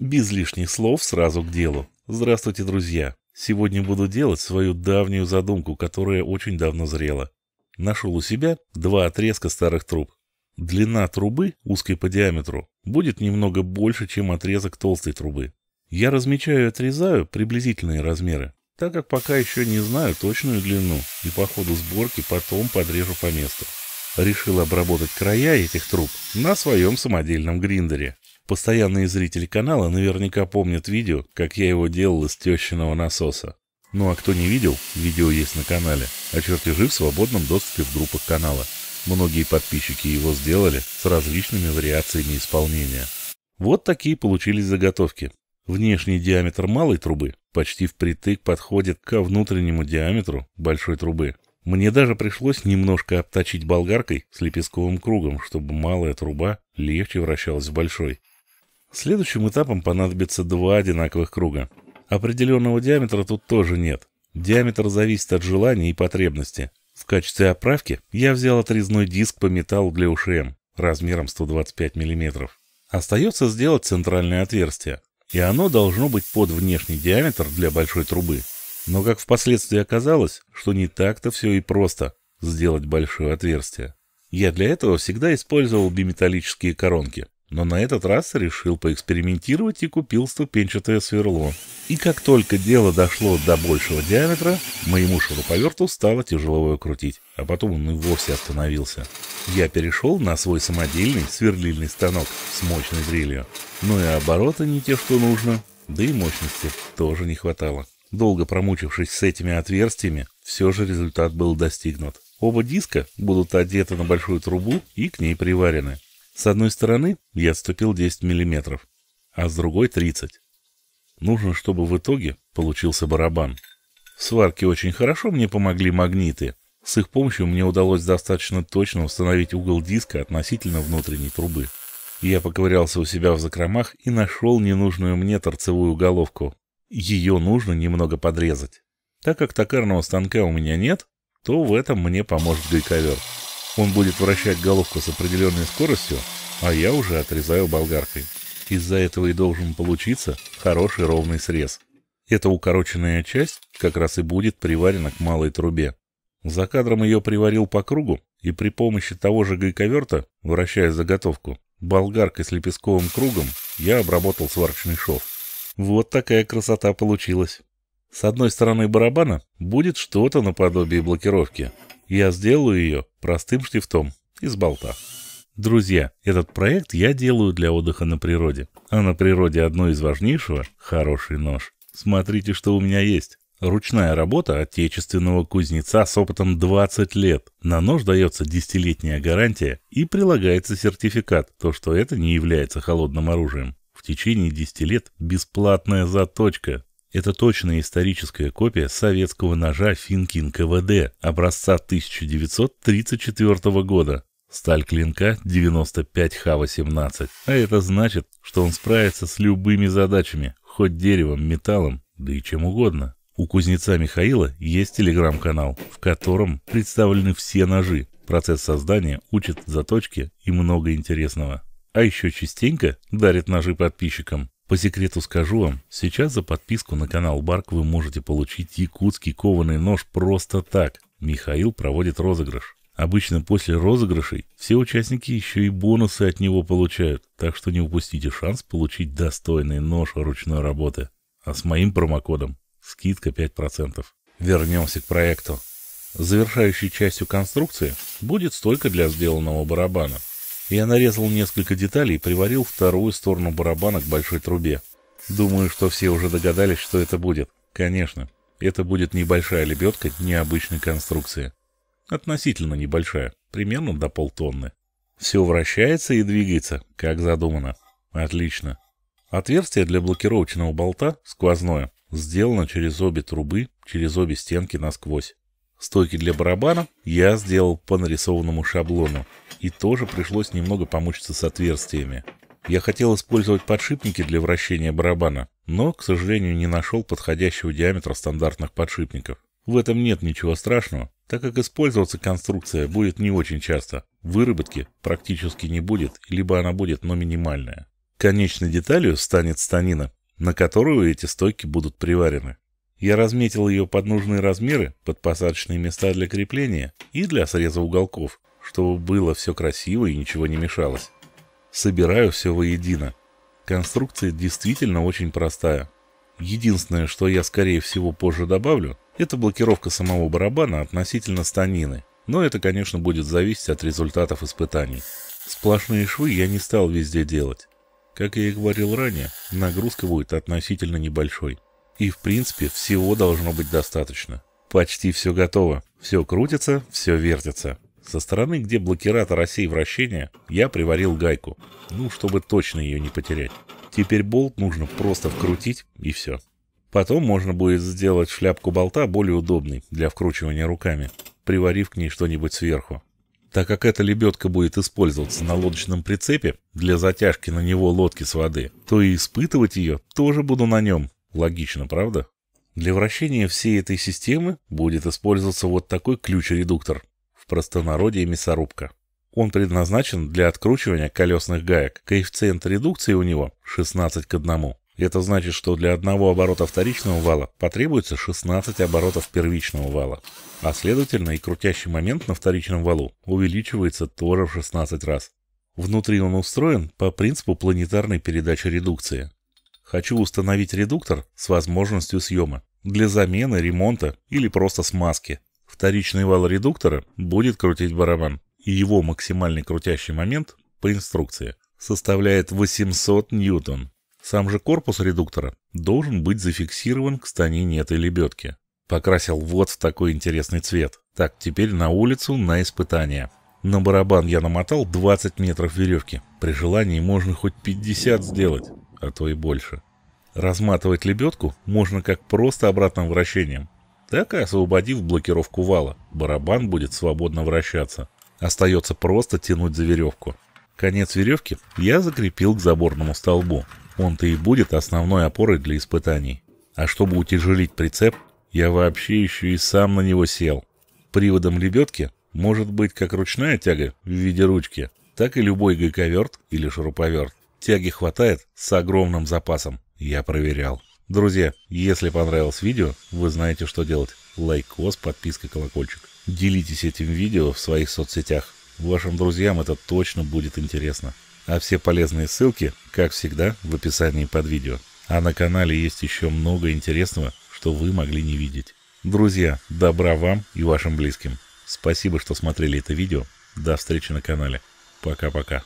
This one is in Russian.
Без лишних слов сразу к делу. Здравствуйте, друзья. Сегодня буду делать свою давнюю задумку, которая очень давно зрела. Нашел у себя два отрезка старых труб. Длина трубы, узкой по диаметру, будет немного больше, чем отрезок толстой трубы. Я размечаю и отрезаю приблизительные размеры, так как пока еще не знаю точную длину и по ходу сборки потом подрежу по месту. Решил обработать края этих труб на своем самодельном гриндере. Постоянные зрители канала наверняка помнят видео, как я его делал из тещиного насоса. Ну а кто не видел, видео есть на канале, а чертежи в свободном доступе в группах канала. Многие подписчики его сделали с различными вариациями исполнения. Вот такие получились заготовки. Внешний диаметр малой трубы почти впритык подходит ко внутреннему диаметру большой трубы. Мне даже пришлось немножко обточить болгаркой с лепестковым кругом, чтобы малая труба легче вращалась в большой. Следующим этапом понадобится два одинаковых круга. Определенного диаметра тут тоже нет. Диаметр зависит от желания и потребности. В качестве оправки я взял отрезной диск по металлу для УШМ размером 125 мм. Остается сделать центральное отверстие, и оно должно быть под внешний диаметр для большой трубы. Но как впоследствии оказалось, что не так-то все и просто сделать большое отверстие. Я для этого всегда использовал биметаллические коронки но на этот раз решил поэкспериментировать и купил ступенчатое сверло. И как только дело дошло до большего диаметра, моему шуруповерту стало тяжело его крутить, а потом он и вовсе остановился. Я перешел на свой самодельный сверлильный станок с мощной дрелью. Но и обороты не те, что нужно, да и мощности тоже не хватало. Долго промучившись с этими отверстиями, все же результат был достигнут. Оба диска будут одеты на большую трубу и к ней приварены. С одной стороны я отступил 10 мм, а с другой 30. Нужно, чтобы в итоге получился барабан. В сварке очень хорошо мне помогли магниты. С их помощью мне удалось достаточно точно установить угол диска относительно внутренней трубы. Я поковырялся у себя в закромах и нашел ненужную мне торцевую головку. Ее нужно немного подрезать. Так как токарного станка у меня нет, то в этом мне поможет гайковерт. Он будет вращать головку с определенной скоростью, а я уже отрезаю болгаркой. Из-за этого и должен получиться хороший ровный срез. Эта укороченная часть как раз и будет приварена к малой трубе. За кадром ее приварил по кругу, и при помощи того же гайковерта, вращая заготовку, болгаркой с лепестковым кругом я обработал сварочный шов. Вот такая красота получилась. С одной стороны барабана будет что-то наподобие блокировки, я сделаю ее простым шрифтом из болта. Друзья, этот проект я делаю для отдыха на природе. А на природе одно из важнейшего – хороший нож. Смотрите, что у меня есть. Ручная работа отечественного кузнеца с опытом 20 лет. На нож дается десятилетняя гарантия и прилагается сертификат, то что это не является холодным оружием. В течение 10 лет бесплатная заточка. Это точная историческая копия советского ножа Финкин КВД образца 1934 года. Сталь клинка 95Х18, а это значит, что он справится с любыми задачами, хоть деревом, металлом, да и чем угодно. У кузнеца Михаила есть телеграм-канал, в котором представлены все ножи, процесс создания учит заточки и много интересного. А еще частенько дарит ножи подписчикам. По секрету скажу вам, сейчас за подписку на канал Барк вы можете получить якутский кованый нож просто так. Михаил проводит розыгрыш. Обычно после розыгрышей все участники еще и бонусы от него получают, так что не упустите шанс получить достойный нож ручной работы. А с моим промокодом скидка 5%. Вернемся к проекту. Завершающей частью конструкции будет столько для сделанного барабана – я нарезал несколько деталей и приварил вторую сторону барабана к большой трубе. Думаю, что все уже догадались, что это будет. Конечно, это будет небольшая лебедка необычной конструкции. Относительно небольшая, примерно до полтонны. Все вращается и двигается, как задумано. Отлично. Отверстие для блокировочного болта, сквозное, сделано через обе трубы, через обе стенки насквозь. Стойки для барабана я сделал по нарисованному шаблону. И тоже пришлось немного помучиться с отверстиями. Я хотел использовать подшипники для вращения барабана, но, к сожалению, не нашел подходящего диаметра стандартных подшипников. В этом нет ничего страшного, так как использоваться конструкция будет не очень часто. Выработки практически не будет, либо она будет, но минимальная. Конечной деталью станет станина, на которую эти стойки будут приварены. Я разметил ее под нужные размеры, под посадочные места для крепления и для среза уголков, чтобы было все красиво и ничего не мешалось. Собираю все воедино. Конструкция действительно очень простая. Единственное, что я скорее всего позже добавлю, это блокировка самого барабана относительно станины. Но это, конечно, будет зависеть от результатов испытаний. Сплошные швы я не стал везде делать. Как я и говорил ранее, нагрузка будет относительно небольшой. И в принципе всего должно быть достаточно. Почти все готово. Все крутится, все вертится. Со стороны, где блокиратор осей вращения, я приварил гайку. Ну, чтобы точно ее не потерять. Теперь болт нужно просто вкрутить и все. Потом можно будет сделать шляпку болта более удобной для вкручивания руками, приварив к ней что-нибудь сверху. Так как эта лебедка будет использоваться на лодочном прицепе для затяжки на него лодки с воды, то и испытывать ее тоже буду на нем, Логично, правда? Для вращения всей этой системы будет использоваться вот такой ключ-редуктор, в простонародье мясорубка. Он предназначен для откручивания колесных гаек. Коэффициент редукции у него 16 к 1. Это значит, что для одного оборота вторичного вала потребуется 16 оборотов первичного вала. А следовательно и крутящий момент на вторичном валу увеличивается тоже в 16 раз. Внутри он устроен по принципу планетарной передачи редукции. Хочу установить редуктор с возможностью съема для замены, ремонта или просто смазки. Вторичный вал редуктора будет крутить барабан, и его максимальный крутящий момент по инструкции составляет 800 ньютон. Сам же корпус редуктора должен быть зафиксирован к станине этой лебедки. Покрасил вот в такой интересный цвет. Так, теперь на улицу на испытание. На барабан я намотал 20 метров веревки. При желании можно хоть 50 сделать а то и больше. Разматывать лебедку можно как просто обратным вращением, так и освободив блокировку вала, барабан будет свободно вращаться. Остается просто тянуть за веревку. Конец веревки я закрепил к заборному столбу, он-то и будет основной опорой для испытаний. А чтобы утяжелить прицеп, я вообще еще и сам на него сел. Приводом лебедки может быть как ручная тяга в виде ручки, так и любой гайковерт или шуруповерт. Тяги хватает с огромным запасом. Я проверял. Друзья, если понравилось видео, вы знаете, что делать. Лайкос, подписка, колокольчик. Делитесь этим видео в своих соцсетях. Вашим друзьям это точно будет интересно. А все полезные ссылки, как всегда, в описании под видео. А на канале есть еще много интересного, что вы могли не видеть. Друзья, добра вам и вашим близким. Спасибо, что смотрели это видео. До встречи на канале. Пока-пока.